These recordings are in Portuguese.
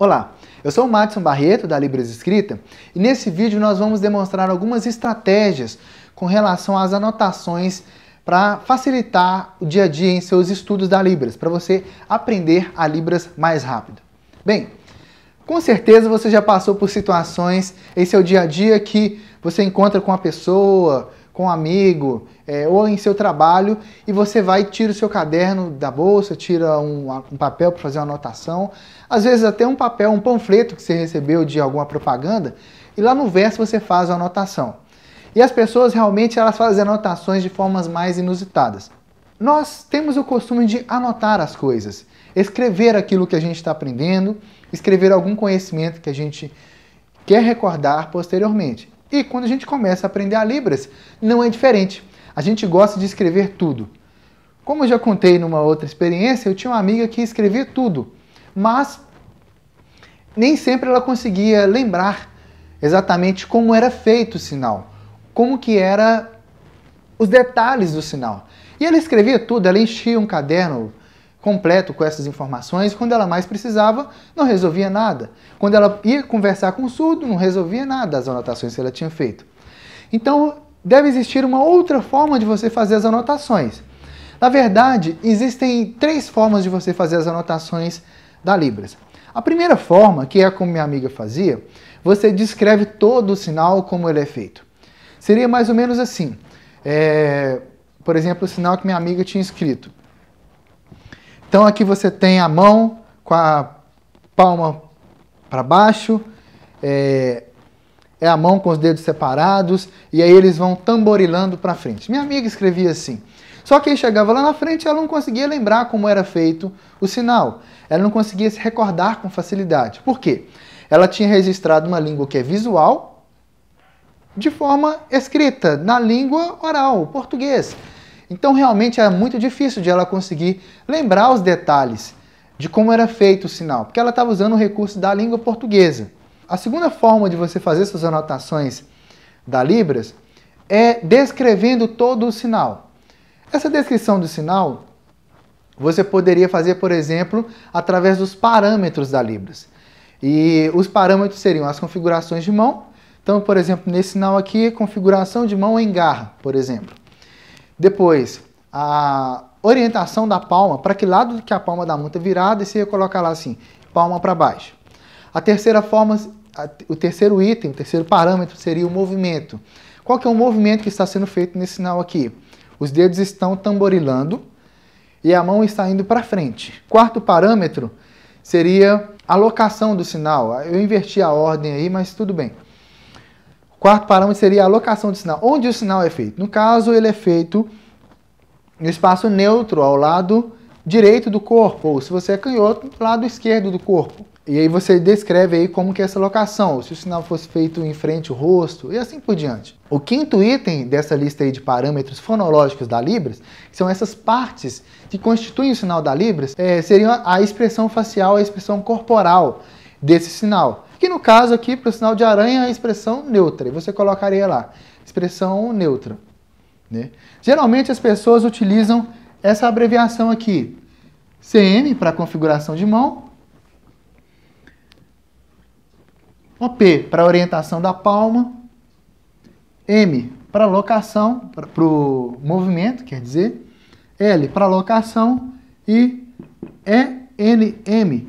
Olá, eu sou o Madison Barreto, da Libras Escrita, e nesse vídeo nós vamos demonstrar algumas estratégias com relação às anotações para facilitar o dia a dia em seus estudos da Libras, para você aprender a Libras mais rápido. Bem, com certeza você já passou por situações em seu dia a dia que você encontra com a pessoa, com um amigo é, ou em seu trabalho e você vai tira o seu caderno da bolsa, tira um, um papel para fazer uma anotação, às vezes até um papel, um panfleto que você recebeu de alguma propaganda e lá no verso você faz a anotação. E as pessoas realmente elas fazem anotações de formas mais inusitadas. Nós temos o costume de anotar as coisas, escrever aquilo que a gente está aprendendo, escrever algum conhecimento que a gente quer recordar posteriormente. E quando a gente começa a aprender a Libras, não é diferente. A gente gosta de escrever tudo. Como eu já contei numa outra experiência, eu tinha uma amiga que escrevia tudo, mas nem sempre ela conseguia lembrar exatamente como era feito o sinal, como que era os detalhes do sinal. E ela escrevia tudo, ela enchia um caderno completo com essas informações. Quando ela mais precisava, não resolvia nada. Quando ela ia conversar com o surdo, não resolvia nada as anotações que ela tinha feito. Então, deve existir uma outra forma de você fazer as anotações. Na verdade, existem três formas de você fazer as anotações da Libras. A primeira forma, que é como minha amiga fazia, você descreve todo o sinal como ele é feito. Seria mais ou menos assim. É, por exemplo, o sinal que minha amiga tinha escrito. Então aqui você tem a mão com a palma para baixo, é, é, a mão com os dedos separados, e aí eles vão tamborilando para frente. Minha amiga escrevia assim. Só que chegava lá na frente, ela não conseguia lembrar como era feito o sinal. Ela não conseguia se recordar com facilidade. Por quê? Ela tinha registrado uma língua que é visual de forma escrita, na língua oral, português. Então realmente era muito difícil de ela conseguir lembrar os detalhes de como era feito o sinal, porque ela estava usando o recurso da língua portuguesa. A segunda forma de você fazer suas anotações da Libras é descrevendo todo o sinal. Essa descrição do sinal você poderia fazer, por exemplo, através dos parâmetros da Libras. E os parâmetros seriam as configurações de mão. Então, por exemplo, nesse sinal aqui, configuração de mão em garra, por exemplo. Depois, a orientação da palma, para que lado que a palma da mão está virada, e você ia colocar lá assim, palma para baixo. A terceira forma, o terceiro item, o terceiro parâmetro seria o movimento. Qual que é o movimento que está sendo feito nesse sinal aqui? Os dedos estão tamborilando e a mão está indo para frente. Quarto parâmetro seria a locação do sinal. Eu inverti a ordem aí, mas tudo bem. Quarto parâmetro seria a locação de sinal. Onde o sinal é feito? No caso, ele é feito no espaço neutro, ao lado direito do corpo, ou se você é canhoto, lado esquerdo do corpo. E aí você descreve aí como que é essa locação, se o sinal fosse feito em frente ao rosto e assim por diante. O quinto item dessa lista aí de parâmetros fonológicos da Libras, que são essas partes que constituem o sinal da Libras, é, seriam a expressão facial, a expressão corporal desse sinal que no caso aqui, para o sinal de aranha, é a expressão neutra. E você colocaria lá, expressão neutra. Né? Geralmente as pessoas utilizam essa abreviação aqui, CM para configuração de mão, P para orientação da palma, M para locação, para o movimento, quer dizer, L para locação e ENM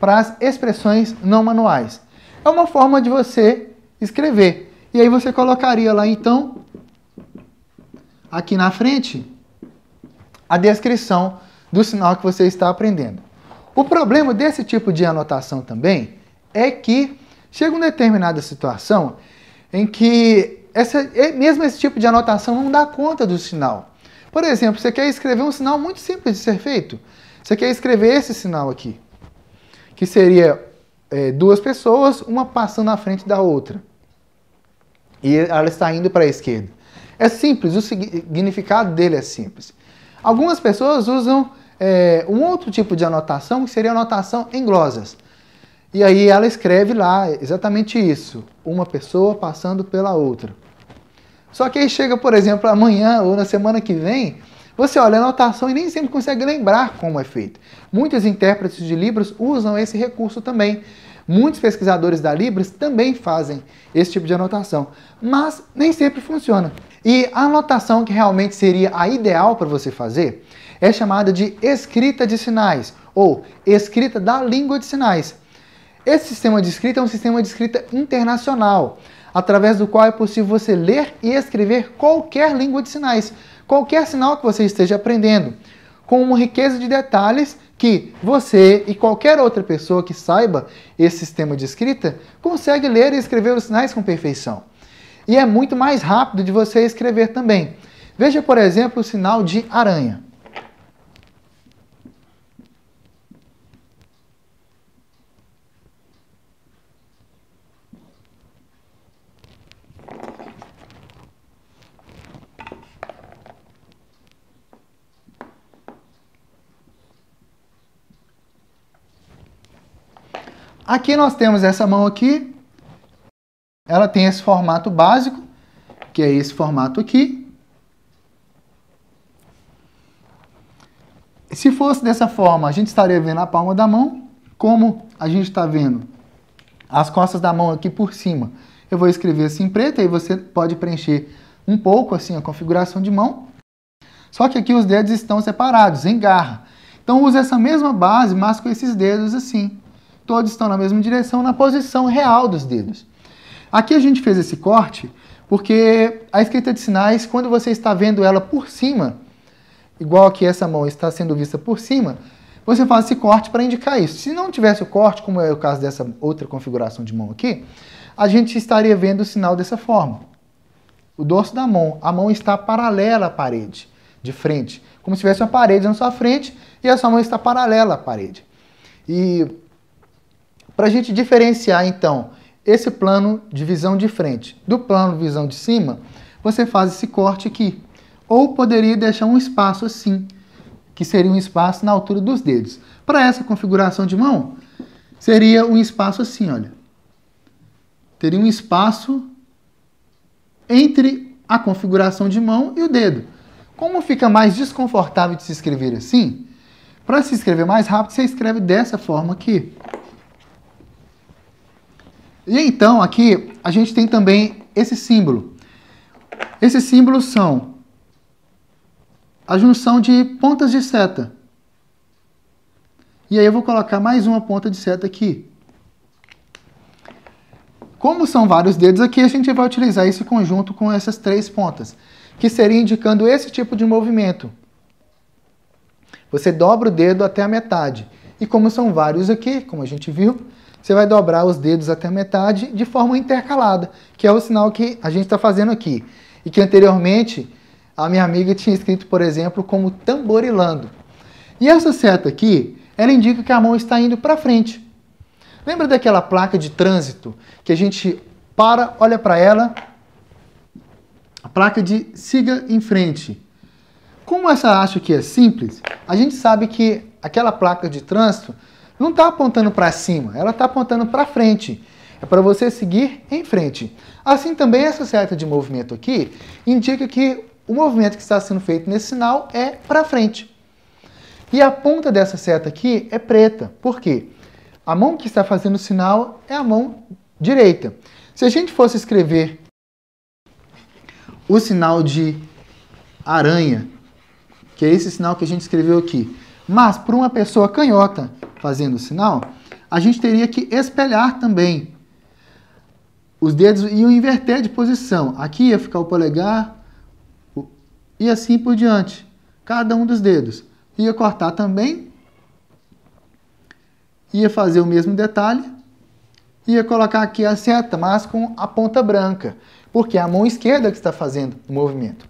para as expressões não manuais. É uma forma de você escrever. E aí você colocaria lá então, aqui na frente, a descrição do sinal que você está aprendendo. O problema desse tipo de anotação também é que chega uma determinada situação em que essa, é, mesmo esse tipo de anotação não dá conta do sinal. Por exemplo, você quer escrever um sinal muito simples de ser feito. Você quer escrever esse sinal aqui, que seria é, duas pessoas, uma passando na frente da outra. E ela está indo para a esquerda. É simples, o significado dele é simples. Algumas pessoas usam é, um outro tipo de anotação, que seria a anotação em glosas. E aí ela escreve lá exatamente isso: uma pessoa passando pela outra. Só que aí chega, por exemplo, amanhã ou na semana que vem, você olha a anotação e nem sempre consegue lembrar como é feito. Muitos intérpretes de Libras usam esse recurso também. Muitos pesquisadores da Libras também fazem esse tipo de anotação, mas nem sempre funciona. E a anotação que realmente seria a ideal para você fazer é chamada de escrita de sinais ou escrita da língua de sinais. Esse sistema de escrita é um sistema de escrita internacional através do qual é possível você ler e escrever qualquer língua de sinais, qualquer sinal que você esteja aprendendo, com uma riqueza de detalhes que você e qualquer outra pessoa que saiba esse sistema de escrita consegue ler e escrever os sinais com perfeição. E é muito mais rápido de você escrever também. Veja, por exemplo, o sinal de aranha. Aqui nós temos essa mão aqui. Ela tem esse formato básico, que é esse formato aqui. Se fosse dessa forma, a gente estaria vendo a palma da mão. Como a gente está vendo as costas da mão aqui por cima, eu vou escrever assim em preto, aí você pode preencher um pouco assim a configuração de mão. Só que aqui os dedos estão separados, em garra. Então usa essa mesma base, mas com esses dedos assim todos estão na mesma direção na posição real dos dedos. Aqui a gente fez esse corte porque a escrita de sinais, quando você está vendo ela por cima, igual que essa mão está sendo vista por cima, você faz esse corte para indicar isso. Se não tivesse o corte, como é o caso dessa outra configuração de mão aqui, a gente estaria vendo o sinal dessa forma. O dorso da mão, a mão está paralela à parede, de frente, como se tivesse uma parede na sua frente e a sua mão está paralela à parede. E para a gente diferenciar, então, esse plano de visão de frente do plano de visão de cima, você faz esse corte aqui. Ou poderia deixar um espaço assim, que seria um espaço na altura dos dedos. Para essa configuração de mão, seria um espaço assim, olha. Teria um espaço entre a configuração de mão e o dedo. Como fica mais desconfortável de se escrever assim, para se escrever mais rápido, você escreve dessa forma aqui. E então, aqui, a gente tem também esse símbolo. Esses símbolos são a junção de pontas de seta. E aí eu vou colocar mais uma ponta de seta aqui. Como são vários dedos aqui, a gente vai utilizar esse conjunto com essas três pontas, que seria indicando esse tipo de movimento. Você dobra o dedo até a metade. E como são vários aqui, como a gente viu, você vai dobrar os dedos até a metade de forma intercalada, que é o sinal que a gente está fazendo aqui. E que anteriormente a minha amiga tinha escrito, por exemplo, como tamborilando. E essa seta aqui, ela indica que a mão está indo para frente. Lembra daquela placa de trânsito que a gente para, olha para ela, a placa de siga em frente. Como essa acho que é simples, a gente sabe que aquela placa de trânsito não está apontando para cima, ela está apontando para frente. É para você seguir em frente. Assim também essa seta de movimento aqui indica que o movimento que está sendo feito nesse sinal é para frente. E a ponta dessa seta aqui é preta. Por quê? A mão que está fazendo o sinal é a mão direita. Se a gente fosse escrever o sinal de aranha, que é esse sinal que a gente escreveu aqui, mas para uma pessoa canhota fazendo o sinal, a gente teria que espelhar também. Os dedos iam inverter de posição. Aqui ia ficar o polegar e assim por diante. Cada um dos dedos. Ia cortar também. Ia fazer o mesmo detalhe. Ia colocar aqui a seta, mas com a ponta branca. Porque é a mão esquerda que está fazendo o movimento.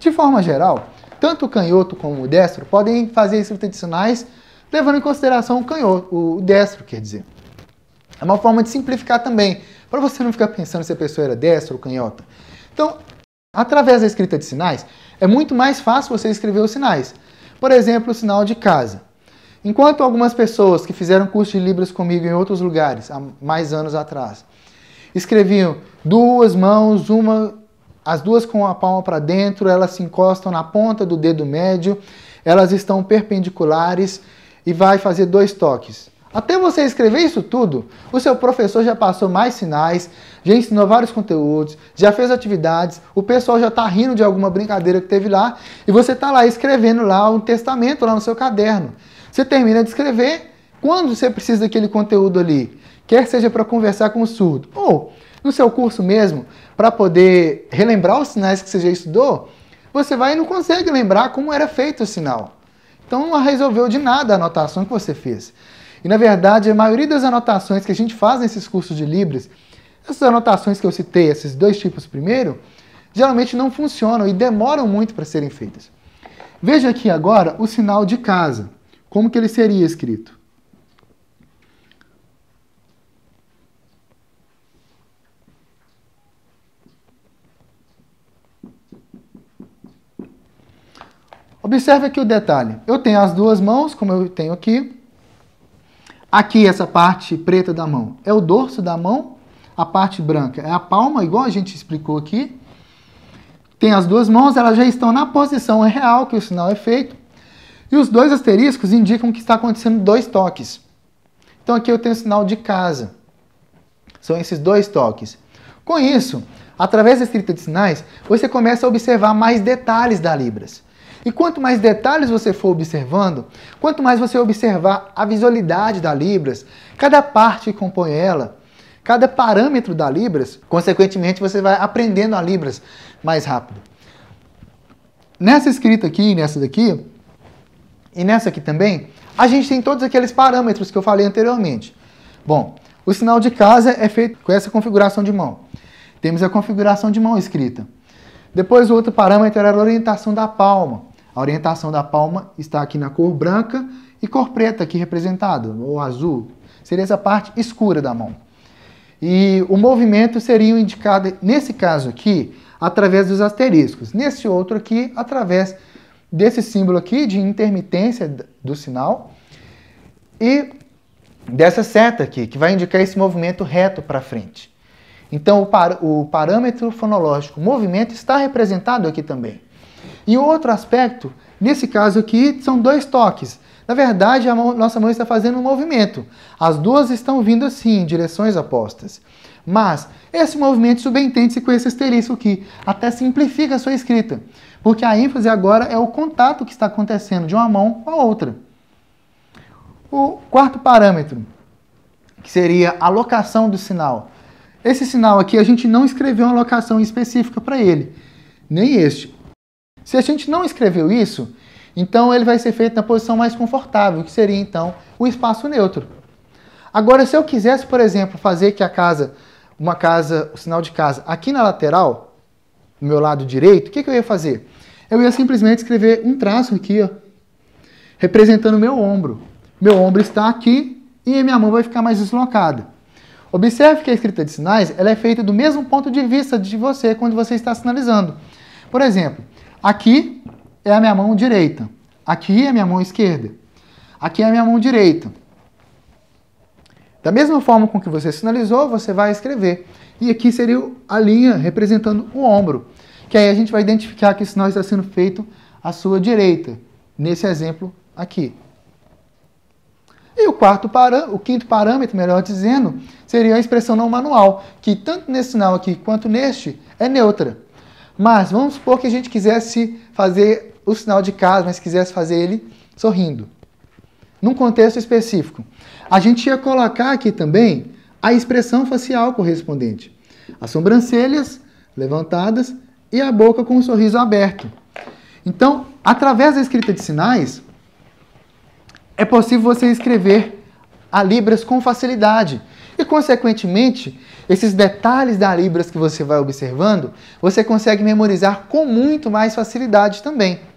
De forma geral, tanto o canhoto como o destro podem fazer escrita de sinais levando em consideração o canhoto, o destro, quer dizer. É uma forma de simplificar também, para você não ficar pensando se a pessoa era destro ou canhota. Então, através da escrita de sinais, é muito mais fácil você escrever os sinais. Por exemplo, o sinal de casa. Enquanto algumas pessoas que fizeram curso de Libras comigo em outros lugares, há mais anos atrás, escreviam duas mãos, uma as duas com a palma para dentro, elas se encostam na ponta do dedo médio, elas estão perpendiculares e vai fazer dois toques. Até você escrever isso tudo, o seu professor já passou mais sinais, já ensinou vários conteúdos, já fez atividades, o pessoal já está rindo de alguma brincadeira que teve lá e você está lá escrevendo lá um testamento lá no seu caderno. Você termina de escrever, quando você precisa daquele conteúdo ali, quer seja para conversar com o surdo ou no seu curso mesmo, para poder relembrar os sinais que você já estudou, você vai e não consegue lembrar como era feito o sinal. Então não resolveu de nada a anotação que você fez. E na verdade, a maioria das anotações que a gente faz nesses cursos de Libras, essas anotações que eu citei, esses dois tipos primeiro, geralmente não funcionam e demoram muito para serem feitas. Veja aqui agora o sinal de casa. Como que ele seria escrito? Observe aqui o detalhe. Eu tenho as duas mãos, como eu tenho aqui. Aqui, essa parte preta da mão é o dorso da mão. A parte branca é a palma, igual a gente explicou aqui. Tem as duas mãos, elas já estão na posição real que o sinal é feito. E os dois asteriscos indicam que está acontecendo dois toques. Então aqui eu tenho o sinal de casa. São esses dois toques. Com isso, através da escrita de sinais, você começa a observar mais detalhes da Libras. E quanto mais detalhes você for observando, quanto mais você observar a visualidade da Libras, cada parte que compõe ela, cada parâmetro da Libras, consequentemente você vai aprendendo a Libras mais rápido. Nessa escrita aqui, nessa daqui, e nessa aqui também, a gente tem todos aqueles parâmetros que eu falei anteriormente. Bom, o sinal de casa é feito com essa configuração de mão. Temos a configuração de mão escrita. Depois o outro parâmetro era a orientação da palma. A orientação da palma está aqui na cor branca e cor preta aqui representado, ou azul. Seria essa parte escura da mão. E o movimento seria indicado, nesse caso aqui, através dos asteriscos. Nesse outro aqui, através desse símbolo aqui de intermitência do sinal e dessa seta aqui, que vai indicar esse movimento reto para frente. Então, o, par o parâmetro fonológico, o movimento, está representado aqui também. E outro aspecto, nesse caso aqui, são dois toques. Na verdade, a mão, nossa mão está fazendo um movimento. As duas estão vindo assim, em direções opostas. Mas esse movimento subentende-se com esse asterisco aqui. Até simplifica a sua escrita. Porque a ênfase agora é o contato que está acontecendo de uma mão com a outra. O quarto parâmetro, que seria a locação do sinal. Esse sinal aqui, a gente não escreveu uma locação específica para ele. Nem este. Se a gente não escreveu isso, então ele vai ser feito na posição mais confortável, que seria então o espaço neutro. Agora, se eu quisesse, por exemplo, fazer que a casa, uma casa, o sinal de casa aqui na lateral, no meu lado direito, o que, que eu ia fazer? Eu ia simplesmente escrever um traço aqui, ó, representando o meu ombro. Meu ombro está aqui e minha mão vai ficar mais deslocada. Observe que a escrita de sinais ela é feita do mesmo ponto de vista de você quando você está sinalizando. Por exemplo, Aqui é a minha mão direita. Aqui é a minha mão esquerda. Aqui é a minha mão direita. Da mesma forma com que você sinalizou, você vai escrever. E aqui seria a linha representando o ombro, que aí a gente vai identificar que o sinal está sendo feito à sua direita, nesse exemplo aqui. E o quarto parâmetro, o quinto parâmetro, melhor dizendo, seria a expressão não manual, que tanto nesse sinal aqui quanto neste é neutra. Mas vamos supor que a gente quisesse fazer o sinal de casa, mas quisesse fazer ele sorrindo. Num contexto específico. A gente ia colocar aqui também a expressão facial correspondente. As sobrancelhas levantadas e a boca com o sorriso aberto. Então, através da escrita de sinais, é possível você escrever a Libras com facilidade. E, consequentemente, esses detalhes da Libras que você vai observando, você consegue memorizar com muito mais facilidade também.